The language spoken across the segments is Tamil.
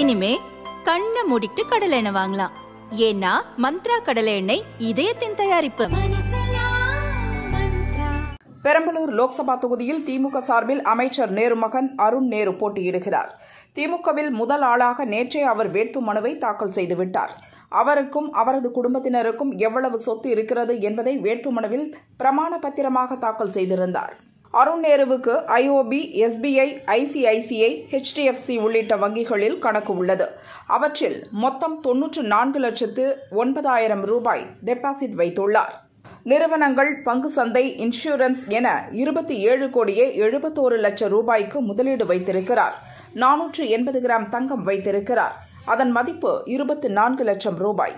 இனிமே கண்ணை மூடிட்டு கடலை எண்ணெய் வாங்கலாம் ஏன்னா மந்த்ரா கடலை எண்ணெய் இதயத்தின் தயாரிப்பு பெரம்பலூர் லோக்சபா தொகுதியில் திமுக சார்பில் அமைச்சர் நேரு மகன் அருண் நேரு போட்டியிடுகிறார் திமுகவில் முதல் ஆளாக நேற்றே அவர் வேட்பு மனுவை தாக்கல் செய்துவிட்டார் அவருக்கும் அவரது குடும்பத்தினருக்கும் எவ்வளவு சொத்து இருக்கிறது என்பதை வேட்புமனுவில் பிரமாண பத்திரமாக தாக்கல் செய்திருந்தார் அருண் நேருவுக்கு ஐஓபி எஸ்பிஐ ஐசிஐசிஐ ஹெச்டிஎஃப்சி உள்ளிட்ட வங்கிகளில் கணக்கு உள்ளது அவற்றில் மொத்தம் தொன்னூற்று நான்கு லட்சத்து ஒன்பதாயிரம் ரூபாய் டெபாசிட் வைத்துள்ளார் நிறுவனங்கள் பங்கு சந்தை இன்சூரன்ஸ் என இருபத்தி ஏழு கோடியே எழுபத்தோரு லட்சம் ரூபாய்க்கு முதலீடு வைத்திருக்கிறார் நானூற்று எண்பது கிராம் தங்கம் வைத்திருக்கிறார் அதன் மதிப்பு இருபத்தி நான்கு லட்சம் ரூபாய்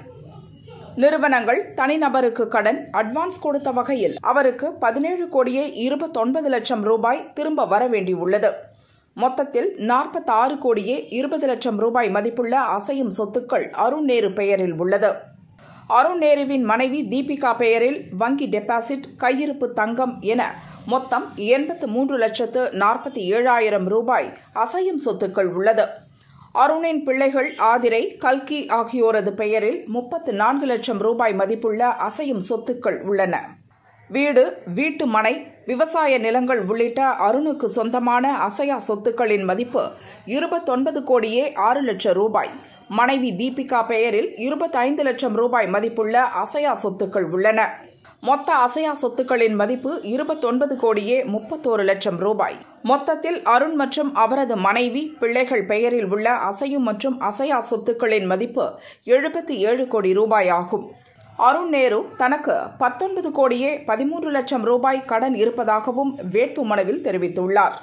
நிறுவனங்கள் தனிநபருக்கு கடன் அட்வான்ஸ் கொடுத்த வகையில் அவருக்கு பதினேழு கோடியே இருபத்தொன்பது லட்சம் ரூபாய் திரும்ப வர வேண்டியுள்ளது மொத்தத்தில் நாற்பத்தாறு கோடியே இருபது லட்சம் ரூபாய் மதிப்புள்ள அசையும் சொத்துக்கள் அருண் நேரு பெயரில் உள்ளது அருண் நேருவின் மனைவி தீபிகா பெயரில் வங்கி டெபாசிட் கையிருப்பு தங்கம் என மொத்தம் எண்பத்து மூன்று லட்சத்து நாற்பத்தி ஏழாயிரம் ரூபாய் அசையும் சொத்துக்கள் உள்ளது அருணின் பிள்ளைகள் ஆதிரை கல்கி ஆகியோரது பெயரில் முப்பத்து நான்கு லட்சம் ரூபாய் மதிப்புள்ள அசையும் சொத்துக்கள் உள்ளன வீடு வீட்டு மனை விவசாய நிலங்கள் உள்ளிட்ட அருணுக்கு சொந்தமான அசையா சொத்துக்களின் மதிப்பு இருபத்தொன்பது கோடியே ஆறு லட்சம் ரூபாய் மனைவி தீபிகா பெயரில் இருபத்தைந்து லட்சம் ரூபாய் மதிப்புள்ள அசையா சொத்துக்கள் உள்ளன மொத்த அசையா சொத்துக்களின் மதிப்பு இருபத்தொன்பது கோடியே முப்பத்தோரு லட்சம் ரூபாய் மொத்தத்தில் அருண் மற்றும் அவரது மனைவி பிள்ளைகள் பெயரில் உள்ள அசையும் மற்றும் அசையா சொத்துக்களின் மதிப்பு எழுபத்தி ஏழு கோடி ரூபாய் ஆகும் அருண் நேரு தனக்கு பத்தொன்பது கோடியே பதிமூன்று லட்சம் ரூபாய் கடன் இருப்பதாகவும் வேட்புமனுவில் தெரிவித்துள்ளார்